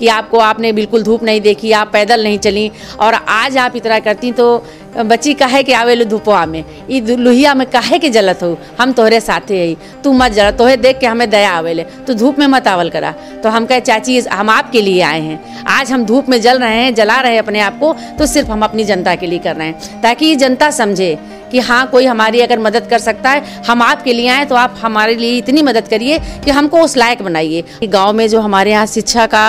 कि आपको आपने बिल्कुल धूप नहीं देखी आप पैदल नहीं चली और आज आप इतना करती तो बच्ची कहे कि आवेलो धूपवा में ये लुहिया में कहे कि जलत हो हम तोहरे साथे ही तू मत जला तोहे देख के हमें दया आवेले तू धूप में मत आवल करा तो हम कहे चाची हम आपके लिए आए हैं आज हम धूप में जल रहे हैं जला रहे हैं अपने आप को तो सिर्फ हम अपनी जनता के लिए कर रहे हैं ताकि ये जनता समझे कि हाँ कोई हमारी अगर मदद कर सकता है हम आपके लिए आए तो आप हमारे लिए इतनी मदद करिए कि हमको उस लायक बनाइए गाँव में जो हमारे यहाँ शिक्षा का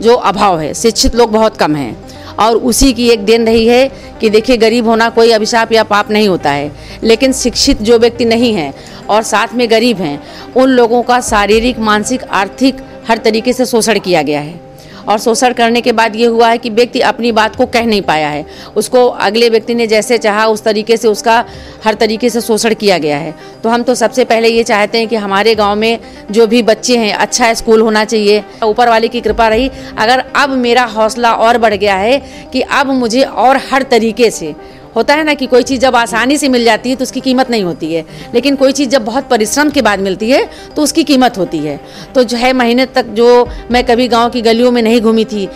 जो अभाव है शिक्षित लोग बहुत कम हैं और उसी की एक देन रही है कि देखिए गरीब होना कोई अभिशाप या पाप नहीं होता है लेकिन शिक्षित जो व्यक्ति नहीं है और साथ में गरीब हैं उन लोगों का शारीरिक मानसिक आर्थिक हर तरीके से शोषण किया गया है और शोषण करने के बाद ये हुआ है कि व्यक्ति अपनी बात को कह नहीं पाया है उसको अगले व्यक्ति ने जैसे चाहा उस तरीके से उसका हर तरीके से शोषण किया गया है तो हम तो सबसे पहले ये चाहते हैं कि हमारे गाँव में जो भी बच्चे हैं अच्छा स्कूल होना चाहिए ऊपर वाले की कृपा रही अगर अब मेरा हौसला और बढ़ गया है कि अब मुझे और हर तरीके से होता है ना कि कोई चीज़ जब आसानी से मिल जाती है तो उसकी कीमत नहीं होती है लेकिन कोई चीज़ जब बहुत परिश्रम के बाद मिलती है तो उसकी कीमत होती है तो है महीने तक जो मैं कभी गाँव की गलियों में नहीं घूमी थी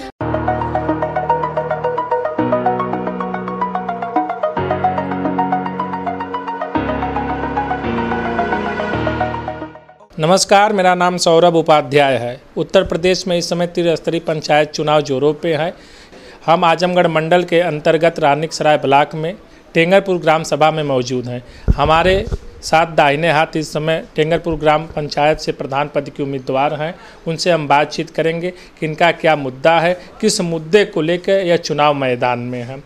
नमस्कार मेरा नाम सौरभ उपाध्याय है उत्तर प्रदेश में इस समय त्रिस्तरीय पंचायत चुनाव जोरों पे है हम आजमगढ़ मंडल के अंतर्गत रानिक सराय ब्लाक में टेंगरपुर ग्राम सभा में मौजूद हैं हमारे साथ दाहिने हाथ इस समय टेंगरपुर ग्राम पंचायत से प्रधान पद के उम्मीदवार हैं उनसे हम बातचीत करेंगे कि इनका क्या मुद्दा है किस मुद्दे को लेकर यह चुनाव मैदान में है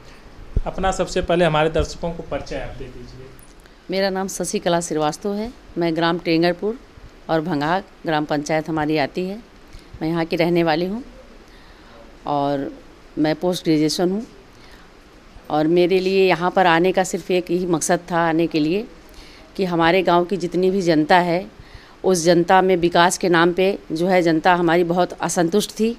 अपना सबसे पहले हमारे दर्शकों को परिचय आप दे दीजिए मेरा नाम शशिकला श्रीवास्तव है मैं ग्राम टेंगरपुर और भंगाग ग्राम पंचायत हमारी आती है मैं यहाँ की रहने वाली हूँ और मैं पोस्ट ग्रेजुएशन हूँ और मेरे लिए यहाँ पर आने का सिर्फ एक ही मकसद था आने के लिए कि हमारे गांव की जितनी भी जनता है उस जनता में विकास के नाम पे जो है जनता हमारी बहुत असंतुष्ट थी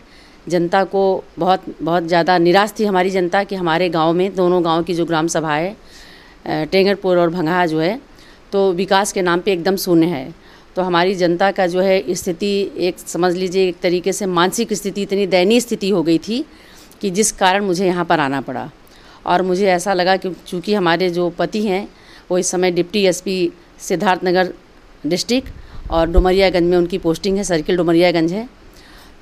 जनता को बहुत बहुत ज़्यादा निराश थी हमारी जनता कि हमारे गांव में दोनों गांव की जो ग्राम सभा है टेंगरपुर और भंगहा जो है तो विकास के नाम पे एकदम शून्य है तो हमारी जनता का जो है स्थिति एक समझ लीजिए एक तरीके से मानसिक स्थिति इतनी दयनीय स्थिति हो गई थी कि जिस कारण मुझे यहाँ पर आना पड़ा और मुझे ऐसा लगा कि चूँकि हमारे जो पति हैं वो इस समय डिप्टी एसपी सिद्धार्थनगर डिस्ट्रिक्ट और डुमरियागंज में उनकी पोस्टिंग है सर्किल डुमरियागंज है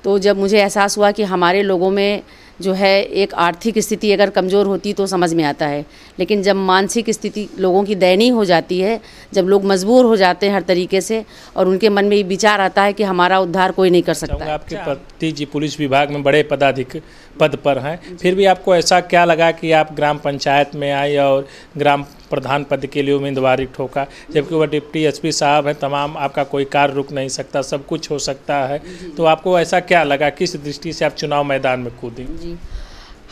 तो जब मुझे एहसास हुआ कि हमारे लोगों में जो है एक आर्थिक स्थिति अगर कमज़ोर होती तो समझ में आता है लेकिन जब मानसिक स्थिति लोगों की दयनीय हो जाती है जब लोग मजबूर हो जाते हैं हर तरीके से और उनके मन में ये विचार आता है कि हमारा उद्धार कोई नहीं कर सकता आपके पति जी पुलिस विभाग में बड़े पदाधिक पद पर हैं फिर भी आपको ऐसा क्या लगा कि आप ग्राम पंचायत में आए और ग्राम प्रधान पद के लिए उम्मीदवारी ठोका जबकि वह डिप्टी एसपी साहब हैं तमाम आपका कोई कार्य रुक नहीं सकता सब कुछ हो सकता है तो आपको ऐसा क्या लगा किस दृष्टि से आप चुनाव मैदान में कूदें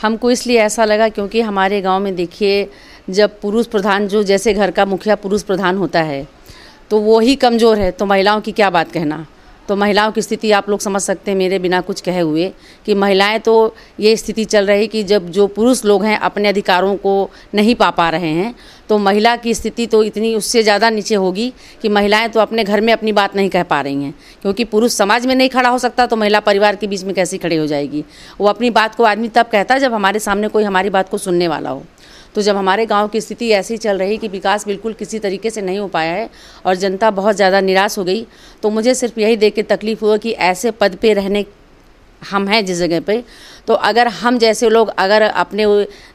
हमको इसलिए ऐसा लगा क्योंकि हमारे गाँव में देखिए जब पुरुष प्रधान जो जैसे घर का मुखिया पुरुष प्रधान होता है तो वो ही कमज़ोर है तो महिलाओं की क्या बात कहना तो महिलाओं की स्थिति आप लोग समझ सकते हैं मेरे बिना कुछ कहे हुए कि महिलाएं तो ये स्थिति चल रही कि जब जो पुरुष लोग हैं अपने अधिकारों को नहीं पा पा रहे हैं तो महिला की स्थिति तो इतनी उससे ज़्यादा नीचे होगी कि महिलाएं तो अपने घर में अपनी बात नहीं कह पा रही हैं क्योंकि पुरुष समाज में नहीं खड़ा हो सकता तो महिला परिवार के बीच में कैसी खड़ी हो जाएगी वो अपनी बात को आदमी तब कहता है जब हमारे सामने कोई हमारी बात को सुनने वाला हो तो जब हमारे गांव की स्थिति ऐसी चल रही कि विकास बिल्कुल किसी तरीके से नहीं हो पाया है और जनता बहुत ज़्यादा निराश हो गई तो मुझे सिर्फ यही देख के तकलीफ़ हुआ कि ऐसे पद पे रहने हम हैं जिस जगह पे तो अगर हम जैसे लोग अगर अपने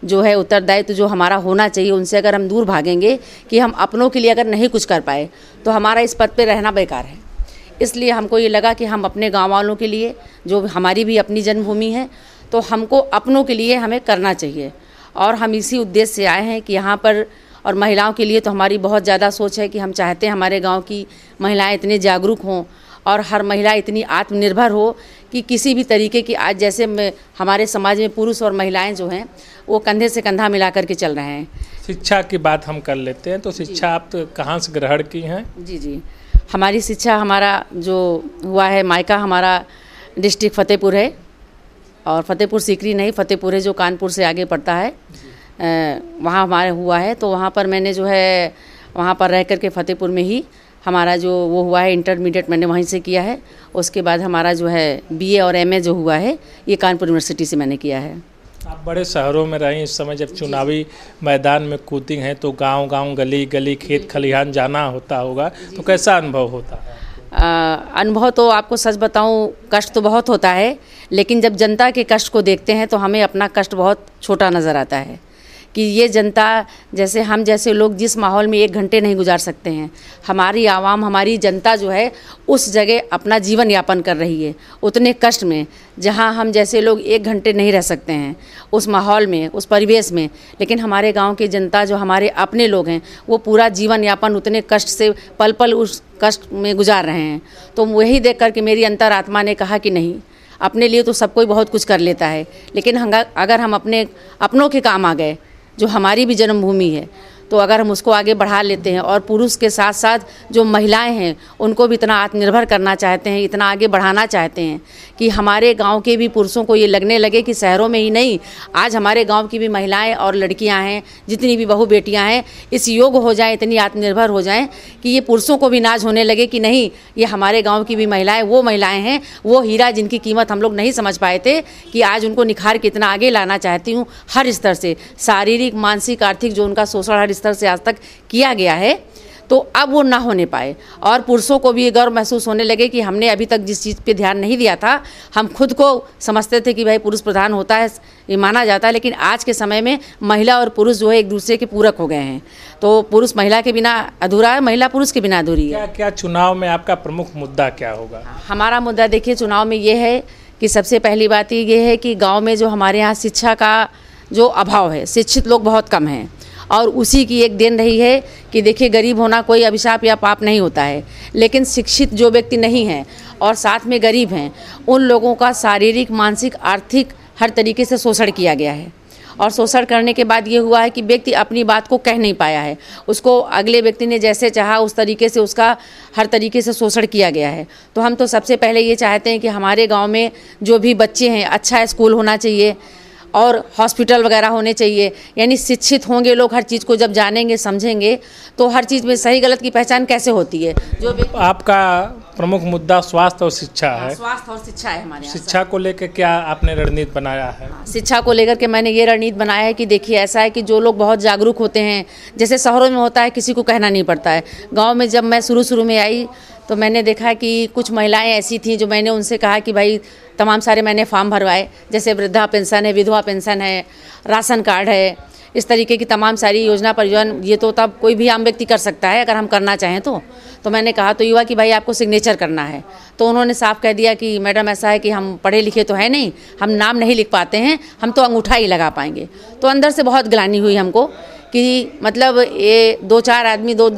जो है उत्तरदायित्व जो हमारा होना चाहिए उनसे अगर हम दूर भागेंगे कि हम अपनों के लिए अगर नहीं कुछ कर पाए तो हमारा इस पद पे रहना बेकार है इसलिए हमको ये लगा कि हम अपने गाँव वालों के लिए जो हमारी भी अपनी जन्मभूमि है तो हमको अपनों के लिए हमें करना चाहिए और हम इसी उद्देश्य से आए हैं कि यहाँ पर और महिलाओं के लिए तो हमारी बहुत ज़्यादा सोच है कि हम चाहते हैं हमारे गांव की महिलाएं इतने जागरूक हों और हर महिला इतनी आत्मनिर्भर हो कि किसी भी तरीके की आज जैसे हमारे समाज में पुरुष और महिलाएं जो हैं वो कंधे से कंधा मिला करके चल रहे हैं शिक्षा की बात हम कर लेते हैं तो शिक्षा आप तो कहाँ से ग्रहण की हैं जी जी हमारी शिक्षा हमारा जो हुआ है मायका हमारा डिस्ट्रिक्ट फतेहपुर है और फतेहपुर सीकरी नहीं फतेहपुर है जो कानपुर से आगे पड़ता है वहाँ हमारे हुआ है तो वहाँ पर मैंने जो है वहाँ पर रह कर के फतेहपुर में ही हमारा जो वो हुआ है इंटरमीडिएट मैंने वहीं से किया है उसके बाद हमारा जो है बीए और एमए जो हुआ है ये कानपुर यूनिवर्सिटी से मैंने किया है आप बड़े शहरों में रहें इस समय जब चुनावी मैदान में कूदी हैं तो गांव गांव गली गली खेत खलिहान जाना होता होगा तो कैसा अनुभव होता है अनुभव तो आपको सच बताऊं कष्ट तो बहुत होता है लेकिन जब जनता के कष्ट को देखते हैं तो हमें अपना कष्ट बहुत छोटा नज़र आता है कि ये जनता जैसे हम जैसे लोग जिस माहौल में एक घंटे नहीं गुजार सकते हैं हमारी आवाम हमारी जनता जो है उस जगह अपना जीवन यापन कर रही है उतने कष्ट में जहाँ हम जैसे लोग एक घंटे नहीं रह सकते हैं उस माहौल में उस परिवेश में लेकिन हमारे गांव की जनता जो हमारे अपने लोग हैं वो पूरा जीवन यापन उतने कष्ट से पल पल उस कष्ट में गुजार रहे हैं तो वही देख कर के मेरी अंतर ने कहा कि नहीं अपने लिए तो सब कोई बहुत कुछ कर लेता है लेकिन अगर हम अपने अपनों के काम आ गए जो हमारी भी जन्मभूमि है तो अगर हम उसको आगे बढ़ा लेते हैं और पुरुष के साथ साथ जो महिलाएं हैं उनको भी इतना आत्मनिर्भर करना चाहते हैं इतना आगे बढ़ाना चाहते हैं कि हमारे गांव के भी पुरुषों को ये लगने लगे कि शहरों में ही नहीं आज हमारे गांव की भी महिलाएं और लड़कियां हैं जितनी भी बहू बेटियां हैं इस योग हो जाए इतनी आत्मनिर्भर हो जाएँ कि ये पुरुषों को भी नाज होने लगे कि नहीं ये हमारे गाँव की भी महिलाएँ वो महिलाएँ हैं वो हीरा जिनकी कीमत हम लोग नहीं समझ पाए थे कि आज उनको निखार इतना आगे लाना चाहती हूँ हर स्तर से शारीरिक मानसिक आर्थिक जो उनका शोषण हर स्तर से आज तक किया गया है तो अब वो ना होने पाए और पुरुषों को भी ये गौरव महसूस होने लगे कि हमने अभी तक जिस चीज़ पे ध्यान नहीं दिया था हम खुद को समझते थे कि भाई पुरुष प्रधान होता है ये माना जाता है लेकिन आज के समय में महिला और पुरुष जो है एक दूसरे के पूरक हो गए हैं तो पुरुष महिला के बिना अधूरा है महिला पुरुष के बिना अधूरी है क्या क्या चुनाव में आपका प्रमुख मुद्दा क्या होगा हमारा मुद्दा देखिए चुनाव में ये है कि सबसे पहली बात ये है कि गाँव में जो हमारे यहाँ शिक्षा का जो अभाव है शिक्षित लोग बहुत कम हैं और उसी की एक देन रही है कि देखिए गरीब होना कोई अभिशाप या पाप नहीं होता है लेकिन शिक्षित जो व्यक्ति नहीं है और साथ में गरीब हैं उन लोगों का शारीरिक मानसिक आर्थिक हर तरीके से शोषण किया गया है और शोषण करने के बाद ये हुआ है कि व्यक्ति अपनी बात को कह नहीं पाया है उसको अगले व्यक्ति ने जैसे चाहा उस तरीके से उसका हर तरीके से शोषण किया गया है तो हम तो सबसे पहले ये चाहते हैं कि हमारे गाँव में जो भी बच्चे हैं अच्छा स्कूल होना चाहिए और हॉस्पिटल वगैरह होने चाहिए यानी शिक्षित होंगे लोग हर चीज़ को जब जानेंगे समझेंगे तो हर चीज़ में सही गलत की पहचान कैसे होती है जो भी आपका प्रमुख मुद्दा स्वास्थ्य और शिक्षा हाँ, है स्वास्थ्य और शिक्षा है हमारे शिक्षा को लेकर क्या आपने रणनीति बनाया है हाँ, शिक्षा को लेकर के मैंने ये रणनीति बनाया है कि देखिए ऐसा है कि जो लोग बहुत जागरूक होते हैं जैसे शहरों में होता है किसी को कहना नहीं पड़ता है गाँव में जब मैं शुरू शुरू में आई तो मैंने देखा कि कुछ महिलाएं ऐसी थीं जो मैंने उनसे कहा कि भाई तमाम सारे मैंने फॉर्म भरवाए जैसे वृद्धा पेंशन है विधवा पेंशन है राशन कार्ड है इस तरीके की तमाम सारी योजना परियोजन ये तो तब कोई भी आम व्यक्ति कर सकता है अगर हम करना चाहें तो तो मैंने कहा तो युवा कि भाई आपको सिग्नेचर करना है तो उन्होंने साफ कह दिया कि मैडम ऐसा है कि हम पढ़े लिखे तो है नहीं हम नाम नहीं लिख पाते हैं हम तो अंगूठा ही लगा पाएंगे तो अंदर से बहुत ग्लानी हुई हमको कि मतलब ये दो चार आदमी दो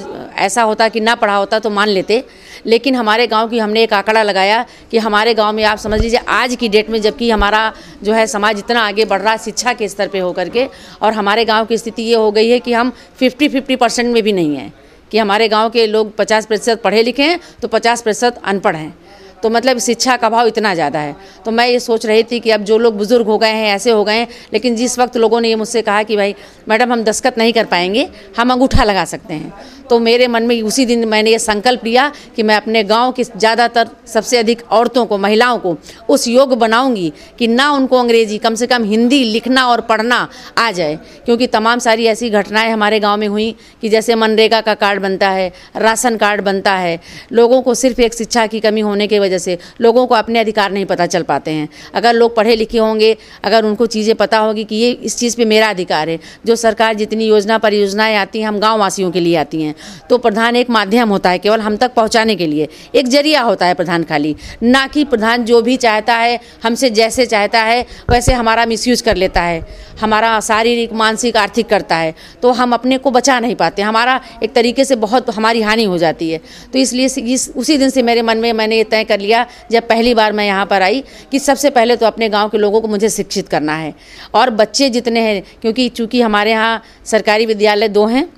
ऐसा होता कि ना पढ़ा होता तो मान लेते लेकिन हमारे गांव की हमने एक आंकड़ा लगाया कि हमारे गांव में आप समझ लीजिए आज की डेट में जबकि हमारा जो है समाज इतना आगे बढ़ रहा है शिक्षा के स्तर पे होकर के और हमारे गांव की स्थिति ये हो गई है कि हम 50 50 परसेंट में भी नहीं हैं कि हमारे गाँव के लोग पचास प्रतिशत पढ़े लिखे हैं तो पचास प्रतिशत अनपढ़ हैं तो मतलब शिक्षा का भाव इतना ज़्यादा है तो मैं ये सोच रही थी कि अब जो लोग बुज़ुर्ग हो गए हैं ऐसे हो गए हैं लेकिन जिस वक्त लोगों ने ये मुझसे कहा कि भाई मैडम हम दस्खत नहीं कर पाएंगे हम अंगूठा लगा सकते हैं तो मेरे मन में उसी दिन मैंने ये संकल्प लिया कि मैं अपने गांव की ज़्यादातर सबसे अधिक औरतों को महिलाओं को उस योग बनाऊंगी कि ना उनको अंग्रेजी कम से कम हिंदी लिखना और पढ़ना आ जाए क्योंकि तमाम सारी ऐसी घटनाएं हमारे गांव में हुई कि जैसे मनरेगा का कार्ड बनता है राशन कार्ड बनता है लोगों को सिर्फ एक शिक्षा की कमी होने के वजह वजह से लोगों को अपने अधिकार नहीं पता चल पाते हैं अगर लोग पढ़े लिखे होंगे अगर उनको चीज़ें पता होगी कि ये इस चीज़ पर मेरा अधिकार है जो सरकार जितनी योजना परियोजनाएँ आती हैं हम गाँव वासियों के लिए आती हैं तो प्रधान एक माध्यम होता है केवल हम तक पहुँचाने के लिए एक जरिया होता है प्रधान खाली ना कि प्रधान जो भी चाहता है हमसे जैसे चाहता है वैसे हमारा मिस कर लेता है हमारा शारीरिक मानसिक आर्थिक करता है तो हम अपने को बचा नहीं पाते हमारा एक तरीके से बहुत हमारी हानि हो जाती है तो इसलिए इस उसी दिन से मेरे मन में मैंने ये तय कर कर लिया जब पहली बार मैं यहाँ पर आई कि सबसे पहले तो अपने गांव के लोगों को मुझे शिक्षित करना है और बच्चे जितने हैं क्योंकि चूँकि हमारे यहाँ सरकारी विद्यालय दो हैं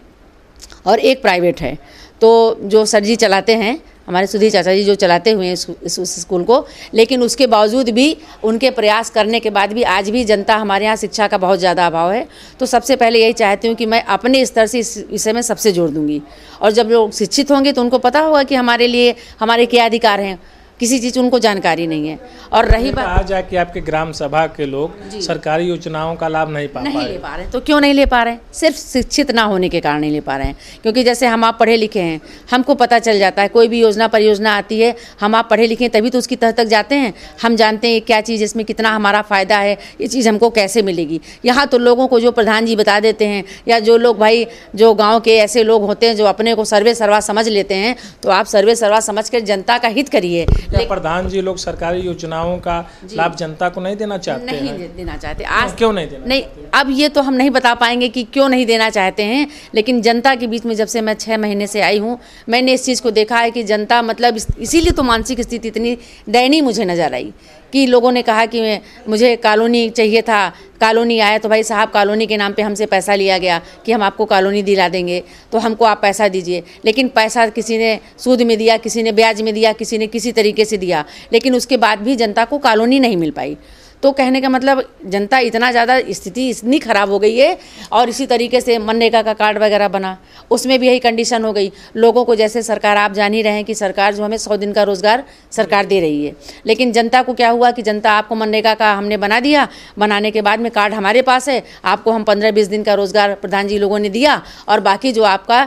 और एक प्राइवेट है तो जो सर जी चलाते हैं हमारे सुधीर चाचा जी जो चलाते हुए हैं इस स्कूल को लेकिन उसके बावजूद भी उनके प्रयास करने के बाद भी आज भी जनता हमारे यहाँ शिक्षा का बहुत ज़्यादा अभाव है तो सबसे पहले यही चाहती हूँ कि मैं अपने स्तर से इस विषय में सबसे जोड़ दूँगी और जब लोग शिक्षित होंगे तो उनको पता होगा कि हमारे लिए हमारे क्या अधिकार हैं किसी चीज़ उनको जानकारी नहीं है और रही बात आ जाए कि आपके ग्राम सभा के लोग सरकारी योजनाओं का लाभ नहीं पा नहीं ले पा रहे तो क्यों नहीं ले पा रहे सिर्फ शिक्षित ना होने के कारण नहीं ले पा रहे हैं क्योंकि जैसे हम आप पढ़े लिखे हैं हमको पता चल जाता है कोई भी योजना परियोजना आती है हम आप पढ़े लिखे हैं तभी तो उसकी तह तक जाते हैं हम जानते हैं क्या चीज़ इसमें कितना हमारा फ़ायदा है ये चीज़ हमको कैसे मिलेगी यहाँ तो लोगों को जो प्रधान जी बता देते हैं या जो लोग भाई जो गाँव के ऐसे लोग होते हैं जो अपने को सर्वे सर्वा समझ लेते हैं तो आप सर्वे सर्वा समझ कर जनता का हित करिए क्या प्रधान जी लोग सरकारी योजनाओं का लाभ जनता को नहीं देना चाहते नहीं है? देना चाहते आज क्यों नहीं देना नहीं अब ये तो हम नहीं बता पाएंगे कि क्यों नहीं देना चाहते हैं लेकिन जनता के बीच में जब से मैं छः महीने से आई हूँ मैंने इस चीज़ को देखा है कि जनता मतलब इसीलिए तो मानसिक स्थिति इतनी दयनीय मुझे नजर आई कि लोगों ने कहा कि मुझे कॉलोनी चाहिए था कॉलोनी आया तो भाई साहब कॉलोनी के नाम पे हमसे पैसा लिया गया कि हम आपको कॉलोनी दिला देंगे तो हमको आप पैसा दीजिए लेकिन पैसा किसी ने सूद में दिया किसी ने ब्याज में दिया किसी ने किसी तरीके से दिया लेकिन उसके बाद भी जनता को कॉलोनी नहीं मिल पाई तो कहने का मतलब जनता इतना ज़्यादा स्थिति इतनी ख़राब हो गई है और इसी तरीके से मनरेगा का कार्ड वगैरह बना उसमें भी यही कंडीशन हो गई लोगों को जैसे सरकार आप जान ही रहे हैं कि सरकार जो हमें सौ दिन का रोज़गार सरकार दे रही है लेकिन जनता को क्या हुआ कि जनता आपको मनरेगा का हमने बना दिया बनाने के बाद में कार्ड हमारे पास है आपको हम पंद्रह बीस दिन का रोज़गार प्रधान जी लोगों ने दिया और बाकी जो आपका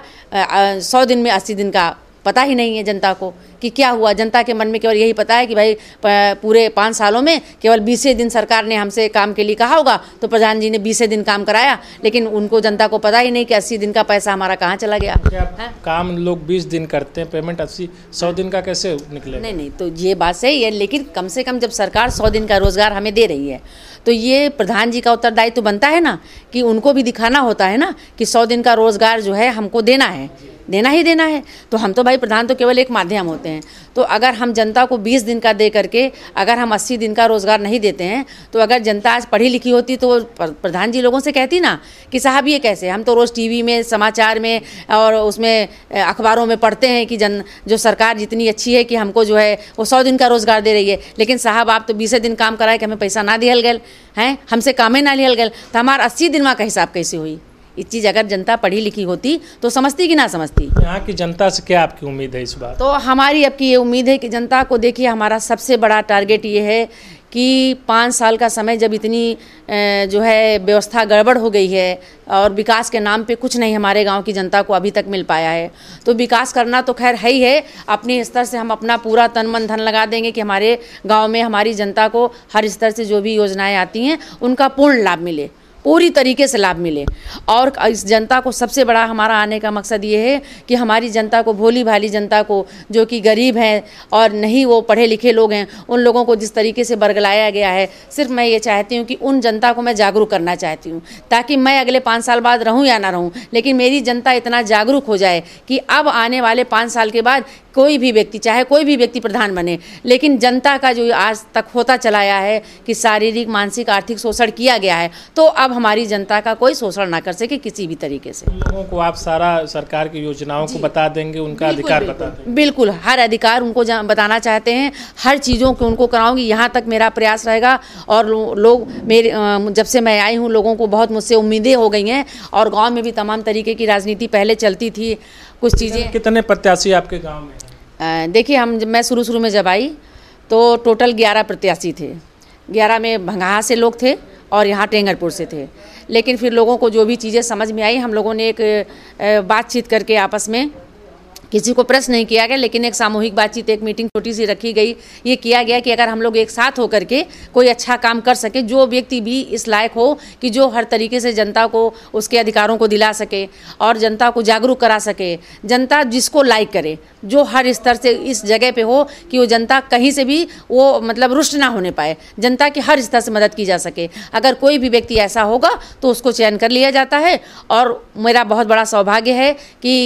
सौ दिन में अस्सी दिन का पता ही नहीं है जनता को कि क्या हुआ जनता के मन में केवल यही पता है कि भाई पूरे पाँच सालों में केवल बीसें दिन सरकार ने हमसे काम के लिए कहा होगा तो प्रधान जी ने बीसें दिन काम कराया लेकिन उनको जनता को पता ही नहीं कि अस्सी दिन का पैसा हमारा कहाँ चला गया है? काम लोग बीस दिन करते हैं पेमेंट अस्सी सौ दिन का कैसे निकले नहीं नहीं तो ये बात सही है लेकिन कम से कम जब सरकार सौ दिन का रोजगार हमें दे रही है तो ये प्रधान जी का उत्तरदायित्व बनता है ना कि उनको भी दिखाना होता है ना कि सौ दिन का रोजगार जो है हमको देना है देना ही देना है तो हम तो भाई प्रधान तो केवल एक माध्यम होते हैं तो अगर हम जनता को 20 दिन का दे करके अगर हम 80 दिन का रोज़गार नहीं देते हैं तो अगर जनता आज पढ़ी लिखी होती तो प्रधान जी लोगों से कहती ना कि साहब ये कैसे हम तो रोज़ टीवी में समाचार में और उसमें अखबारों में पढ़ते हैं कि जन जो सरकार जितनी अच्छी है कि हमको जो है वो सौ दिन का रोज़गार दे रही है लेकिन साहब आप तो बीसें दिन काम कराए कि हमें पैसा ना दिहल गए हैं हमसे कामें ना लिहल गए तो हमारा अस्सी दिन का हिसाब कैसे हुई इस चीज़ अगर जनता पढ़ी लिखी होती तो समझती कि ना समझती यहाँ की जनता से क्या आपकी उम्मीद है इस बार तो हमारी आपकी ये उम्मीद है कि जनता को देखिए हमारा सबसे बड़ा टारगेट ये है कि पाँच साल का समय जब इतनी जो है व्यवस्था गड़बड़ हो गई है और विकास के नाम पे कुछ नहीं हमारे गांव की जनता को अभी तक मिल पाया है तो विकास करना तो खैर है ही है अपने स्तर से हम अपना पूरा तन मन धन लगा देंगे कि हमारे गांव में हमारी जनता को हर स्तर से जो भी योजनाएं आती हैं उनका पूर्ण लाभ मिले पूरी तरीके से लाभ मिले और इस जनता को सबसे बड़ा हमारा आने का मकसद ये है कि हमारी जनता को भोली भाली जनता को जो कि गरीब हैं और नहीं वो पढ़े लिखे लोग हैं उन लोगों को जिस तरीके से बरगलाया गया है सिर्फ मैं ये चाहती हूँ कि उन जनता को मैं जागरूक करना चाहती हूँ ताकि मैं अगले पाँच साल बाद रहूँ या ना रहूँ लेकिन मेरी जनता इतना जागरूक हो जाए कि अब आने वाले पाँच साल के बाद कोई भी व्यक्ति चाहे कोई भी व्यक्ति प्रधान बने लेकिन जनता का जो आज तक होता चलाया है कि शारीरिक मानसिक आर्थिक शोषण किया गया है तो अब हमारी जनता का कोई शोषण ना कर सके किसी भी तरीके से लोगों को आप सारा सरकार की योजनाओं को बता देंगे उनका अधिकार बता देंगे बिल्कुल हर अधिकार उनको बताना चाहते हैं हर चीज़ों को उनको कराऊंगी यहाँ तक मेरा प्रयास रहेगा और लोग मेरे जब से मैं आई हूँ लोगों को बहुत मुझसे उम्मीदें हो गई हैं और गाँव में भी तमाम तरीके की राजनीति पहले चलती थी कुछ चीज़ें कितने प्रत्याशी आपके गाँव में देखिए हम मैं शुरू शुरू में जब आई तो टोटल ग्यारह प्रत्याशी थे ग्यारह में भंगाहा से लोग थे और यहाँ टेंगरपुर से थे लेकिन फिर लोगों को जो भी चीज़ें समझ में आई हम लोगों ने एक बातचीत करके आपस में किसी को प्रश्न नहीं किया गया लेकिन एक सामूहिक बातचीत एक मीटिंग छोटी सी रखी गई ये किया गया कि अगर हम लोग एक साथ होकर के कोई अच्छा काम कर सके जो व्यक्ति भी इस लायक हो कि जो हर तरीके से जनता को उसके अधिकारों को दिला सके और जनता को जागरूक करा सके जनता जिसको लाइक करे जो हर स्तर से इस जगह पर हो कि वो जनता कहीं से भी वो मतलब रुष्ट ना होने पाए जनता की हर स्तर से मदद की जा सके अगर कोई भी व्यक्ति ऐसा होगा तो उसको चयन कर लिया जाता है और मेरा बहुत बड़ा सौभाग्य है कि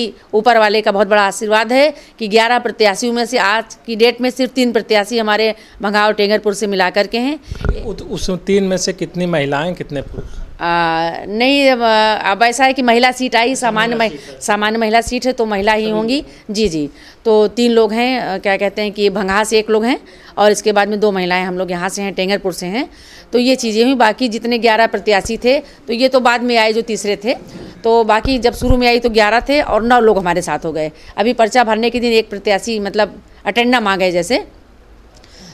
ऊपर वाले का बहुत बड़ा आशीर्वाद है कि 11 प्रत्याशियों में से आज की डेट में सिर्फ तीन प्रत्याशी हमारे भंगाव टेंगरपुर से मिलाकर के हैं उस तीन में से कितनी महिलाएं कितने पुरुष आ, नहीं अब ऐसा है कि महिला सीट आई सामान्य मह, सामान्य महिला सीट है तो महिला ही होंगी जी जी तो तीन लोग हैं क्या कहते हैं कि भंगहा से एक लोग हैं और इसके बाद में दो महिलाएं हम लोग यहाँ से हैं टेंगरपुर से हैं तो ये चीज़ें हुई बाकी जितने ग्यारह प्रत्याशी थे तो ये तो बाद में आए जो तीसरे थे तो बाकी जब शुरू में आई तो ग्यारह थे और नौ लोग हमारे साथ हो गए अभी पर्चा भरने के दिन एक प्रत्याशी मतलब अटेंडा मांगे जैसे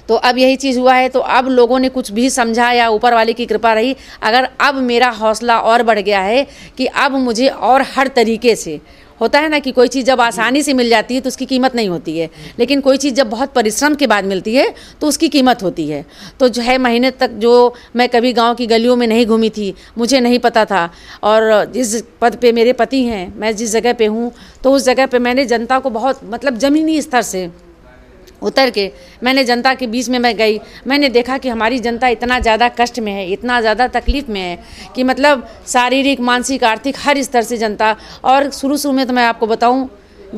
तो अब यही चीज़ हुआ है तो अब लोगों ने कुछ भी समझा या ऊपर वाले की कृपा रही अगर अब मेरा हौसला और बढ़ गया है कि अब मुझे और हर तरीके से होता है ना कि कोई चीज़ जब आसानी से मिल जाती है तो उसकी कीमत नहीं होती है लेकिन कोई चीज़ जब बहुत परिश्रम के बाद मिलती है तो उसकी कीमत होती है तो जो है महीने तक जो मैं कभी गांव की गलियों में नहीं घूमी थी मुझे नहीं पता था और जिस पद पे मेरे पति हैं मैं जिस जगह पे हूँ तो उस जगह पे मैंने जनता को बहुत मतलब ज़मीनी स्तर से उतर के मैंने जनता के बीच में मैं गई मैंने देखा कि हमारी जनता इतना ज़्यादा कष्ट में है इतना ज़्यादा तकलीफ़ में है कि मतलब शारीरिक मानसिक आर्थिक हर स्तर से जनता और शुरू शुरू में तो मैं आपको बताऊँ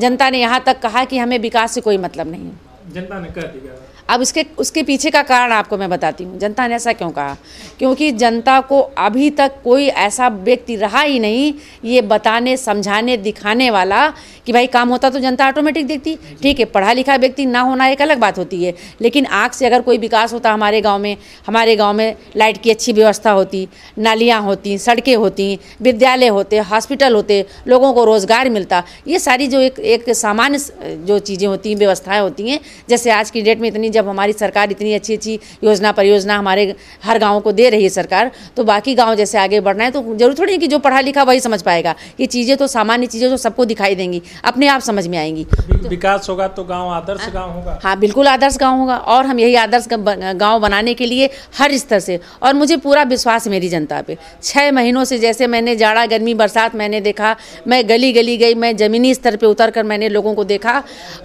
जनता ने यहाँ तक कहा कि हमें विकास से कोई मतलब नहीं जनता ने कह दिया अब उसके उसके पीछे का कारण आपको मैं बताती हूँ जनता ने ऐसा क्यों कहा क्योंकि जनता को अभी तक कोई ऐसा व्यक्ति रहा ही नहीं ये बताने समझाने दिखाने वाला कि भाई काम होता तो जनता ऑटोमेटिक देखती ठीक है पढ़ा लिखा व्यक्ति ना होना एक अलग बात होती है लेकिन आग से अगर कोई विकास होता हमारे गाँव में हमारे गाँव में लाइट की अच्छी व्यवस्था होती नालियाँ होती सड़कें होती विद्यालय होते हॉस्पिटल होते लोगों को रोज़गार मिलता ये सारी जो एक एक सामान्य जो चीज़ें होती हैं व्यवस्थाएँ होती हैं जैसे आज की डेट में इतनी जब हमारी सरकार इतनी अच्छी अच्छी योजना परियोजना हमारे हर गाँव को दे रही है सरकार तो बाकी गाँव जैसे आगे बढ़ना है तो जरूर थोड़ी कि जो पढ़ा लिखा वही समझ पाएगा ये चीज़ें तो सामान्य चीज़ें तो सबको दिखाई देंगी अपने आप समझ में आएंगी विकास होगा तो गाँव आदर्श गाँव होगा हाँ बिल्कुल आदर्श गाँव होगा और हम यही आदर्श गाँव बनाने के लिए हर स्तर से और मुझे पूरा विश्वास मेरी जनता पे छः महीनों से जैसे मैंने जाड़ा गर्मी बरसात मैंने देखा मैं गली गली गई मैं ज़मीनी स्तर पे उतर कर मैंने लोगों को देखा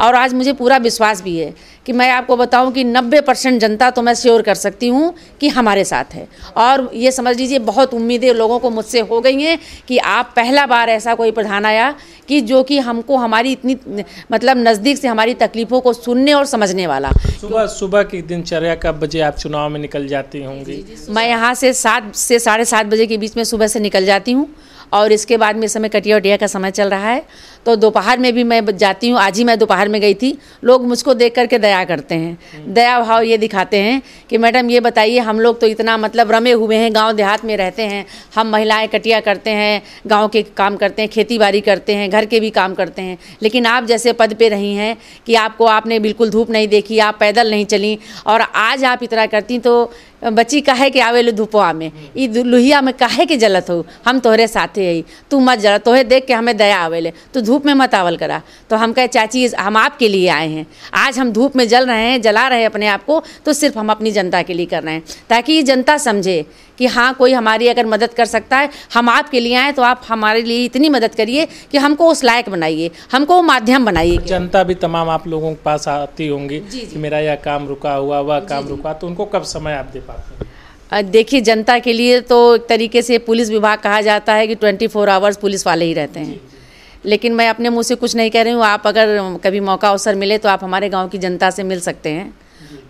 और आज मुझे पूरा विश्वास भी है कि मैं आपको बताऊं कि 90 परसेंट जनता तो मैं श्योर कर सकती हूं कि हमारे साथ है और ये समझ लीजिए बहुत उम्मीदें लोगों को मुझसे हो गई हैं कि आप पहला बार ऐसा कोई प्रधान आया कि जो कि हमको हमारी इतनी मतलब नज़दीक से हमारी तकलीफ़ों को सुनने और समझने वाला सुबह सुबह की दिनचर्या कब बजे आप चुनाव में निकल जाती होंगी मैं यहाँ से सात से साढ़े सात बजे के बीच में सुबह से निकल जाती हूँ और इसके बाद में इस समय कटिया उटिया का समय चल रहा है तो दोपहर में भी मैं जाती हूँ आज ही मैं दोपहर में गई थी लोग मुझको देख करके दया करते हैं दया भाव ये दिखाते हैं कि मैडम ये बताइए हम लोग तो इतना मतलब रमे हुए हैं गांव देहात में रहते हैं हम महिलाएं कटिया करते हैं गांव के काम करते हैं खेती बाड़ी करते हैं घर के भी काम करते हैं लेकिन आप जैसे पद पर रही हैं कि आपको आपने बिल्कुल धूप नहीं देखी आप पैदल नहीं चली और आज आप इतना करती तो बच्ची कहे के आवेलो धूपवा में ई लुहिया में कहे के जलत हो हम तोहरे साथे ही तू मत जला तोहे देख के हमें दया आवेले तो धूप में मत आवल करा तो हम कहे चाची हम आपके लिए आए हैं आज हम धूप में जल रहे हैं जला रहे हैं अपने आप को तो सिर्फ हम अपनी जनता के लिए कर रहे हैं ताकि ये जनता समझे कि हाँ कोई हमारी अगर मदद कर सकता है हम आपके लिए आए तो आप हमारे लिए इतनी मदद करिए कि हमको उस लायक बनाइए हमको वो माध्यम बनाइए जनता भी तमाम आप लोगों के पास आती होंगी कि मेरा यह काम रुका हुआ वह काम रुका तो उनको कब समय आप दे देखिए जनता के लिए तो एक तरीके से पुलिस विभाग कहा जाता है कि 24 फोर आवर्स पुलिस वाले ही रहते हैं लेकिन मैं अपने मुँह से कुछ नहीं कह रही हूँ आप अगर कभी मौका अवसर मिले तो आप हमारे गाँव की जनता से मिल सकते हैं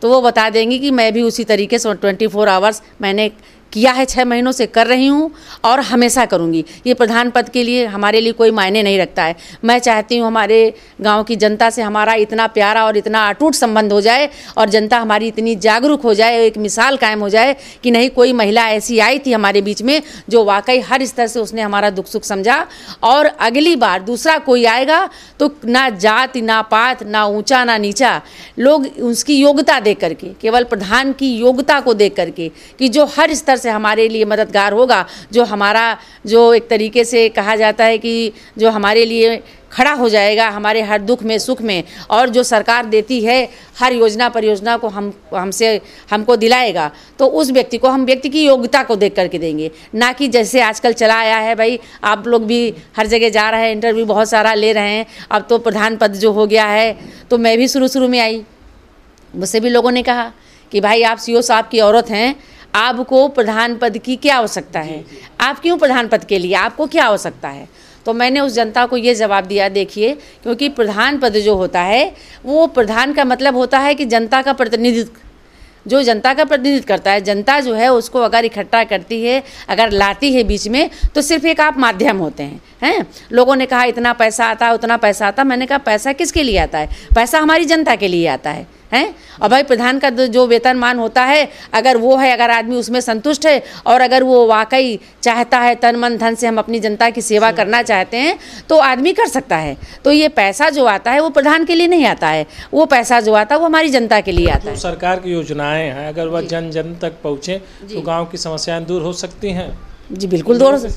तो वो बता देंगी कि मैं भी उसी तरीके से ट्वेंटी फोर आवर्स मैंने किया है छः महीनों से कर रही हूँ और हमेशा करूँगी ये प्रधान पद के लिए हमारे लिए कोई मायने नहीं रखता है मैं चाहती हूँ हमारे गाँव की जनता से हमारा इतना प्यारा और इतना अटूट संबंध हो जाए और जनता हमारी इतनी जागरूक हो जाए एक मिसाल कायम हो जाए कि नहीं कोई महिला ऐसी आई थी हमारे बीच में जो वाकई हर स्तर से उसने हमारा दुख सुख समझा और अगली बार दूसरा कोई आएगा तो ना जाति ना पात ना ऊँचा ना नीचा लोग उसकी योग्यता देख करके केवल प्रधान की योग्यता को देख करके कि जो हर स्तर से हमारे लिए मददगार होगा जो हमारा जो एक तरीके से कहा जाता है कि जो हमारे लिए खड़ा हो जाएगा हमारे हर दुख में सुख में और जो सरकार देती है हर योजना परियोजना को हम हमसे हमको दिलाएगा तो उस व्यक्ति को हम व्यक्ति की योग्यता को देख करके देंगे ना कि जैसे आजकल चला आया है भाई आप लोग भी हर जगह जा रहे हैं इंटरव्यू बहुत सारा ले रहे हैं अब तो प्रधान पद जो हो गया है तो मैं भी शुरू शुरू में आई मुझसे भी लोगों ने कहा कि भाई आप सी साहब की औरत हैं आपको प्रधान पद की क्या आवश्यकता है आप क्यों प्रधान पद के लिए आपको क्या आवश्यकता है तो मैंने उस जनता को ये जवाब दिया देखिए क्योंकि प्रधान पद जो होता है वो प्रधान का मतलब होता है कि जनता का प्रतिनिधित्व जो जनता का प्रतिनिधित्व करता है जनता जो है उसको अगर इकट्ठा करती है अगर लाती है बीच में तो सिर्फ एक आप माध्यम होते हैं हैं लोगों ने कहा इतना पैसा आता है उतना पैसा आता मैंने कहा पैसा किसके लिए आता है पैसा हमारी जनता के लिए आता है हैं भाई प्रधान का जो मान होता है अगर वो है अगर आदमी उसमें संतुष्ट है और अगर वो वाकई चाहता है तन मन धन से हम अपनी जनता की सेवा अच्छा। करना चाहते हैं तो आदमी कर सकता है तो ये पैसा जो आता है वो प्रधान के लिए नहीं आता है वो पैसा जो आता है वो हमारी जनता के लिए आता मतलब है सरकार की योजनाएं हैं अगर वह जन जन तक पहुँचे तो गाँव की समस्याएं दूर हो सकती हैं जी बिल्कुल दूर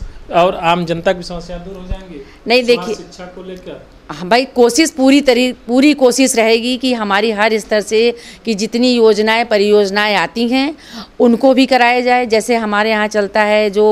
और आम जनता की समस्याएं दूर हो जाएंगी नहीं देखिए शिक्षा को लेकर हाँ, भाई कोशिश पूरी तरी पूरी कोशिश रहेगी कि हमारी हर स्तर से कि जितनी योजनाएं परियोजनाएं आती हैं उनको भी कराया जाए जैसे हमारे यहाँ चलता है जो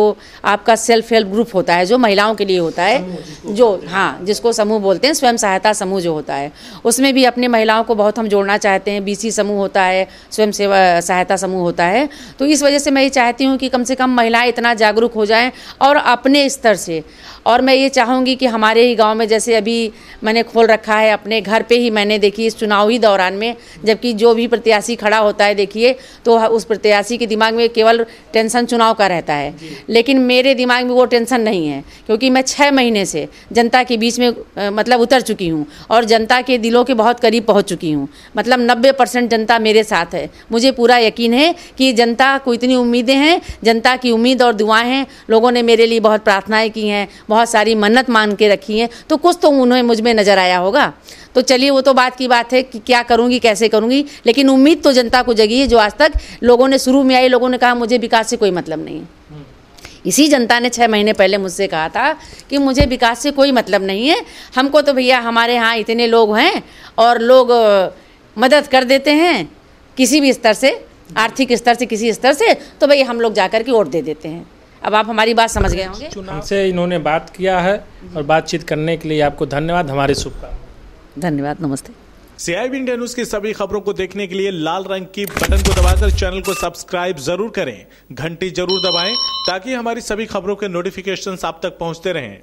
आपका सेल्फ हेल्प ग्रुप होता है जो महिलाओं के लिए होता है जो हाँ जिसको समूह बोलते हैं स्वयं सहायता समूह जो होता है उसमें भी अपने महिलाओं को बहुत हम जोड़ना चाहते हैं बी समूह होता है स्वयं सेवा सहायता समूह होता है तो इस वजह से मैं ये चाहती हूँ कि कम से कम महिलाएँ इतना जागरूक हो जाएँ और अपने स्तर से और मैं ये चाहूँगी कि हमारे ही गाँव में जैसे अभी मैंने खोल रखा है अपने घर पे ही मैंने देखी इस चुनावी दौरान में जबकि जो भी प्रत्याशी खड़ा होता है देखिए तो उस प्रत्याशी के दिमाग में केवल टेंशन चुनाव का रहता है लेकिन मेरे दिमाग में वो टेंशन नहीं है क्योंकि मैं छः महीने से जनता के बीच में मतलब उतर चुकी हूँ और जनता के दिलों के बहुत करीब पहुँच चुकी हूँ मतलब नब्बे परसेंट जनता मेरे साथ है मुझे पूरा यकीन है कि जनता को इतनी उम्मीदें हैं जनता की उम्मीद और दुआएँ हैं लोगों ने मेरे लिए बहुत प्रार्थनाएँ की हैं बहुत सारी मन्नत मान के रखी हैं तो कुछ तो उन्होंने मुझ में नज़र आया होगा तो चलिए वो तो बात की बात है कि क्या करूँगी कैसे करूँगी लेकिन उम्मीद तो जनता को जगी है जो आज तक लोगों ने शुरू में आई लोगों ने कहा मुझे विकास से कोई मतलब नहीं इसी जनता ने छः महीने पहले मुझसे कहा था कि मुझे विकास से कोई मतलब नहीं है हमको तो भैया हमारे यहाँ इतने लोग हैं और लोग मदद कर देते हैं किसी भी स्तर से आर्थिक स्तर से किसी स्तर से तो भाई हम लोग जा कर के वोट दे देते हैं अब आप हमारी बात समझ गए होंगे इन्होंने बात किया है और बातचीत करने के लिए आपको धन्यवाद हमारे शुभकामना धन्यवाद नमस्ते सीआईबी इंडिया न्यूज की सभी खबरों को देखने के लिए लाल रंग की बटन को दबाकर चैनल को सब्सक्राइब जरूर करें घंटी जरूर दबाएं ताकि हमारी सभी खबरों के नोटिफिकेशन आप तक पहुंचते रहें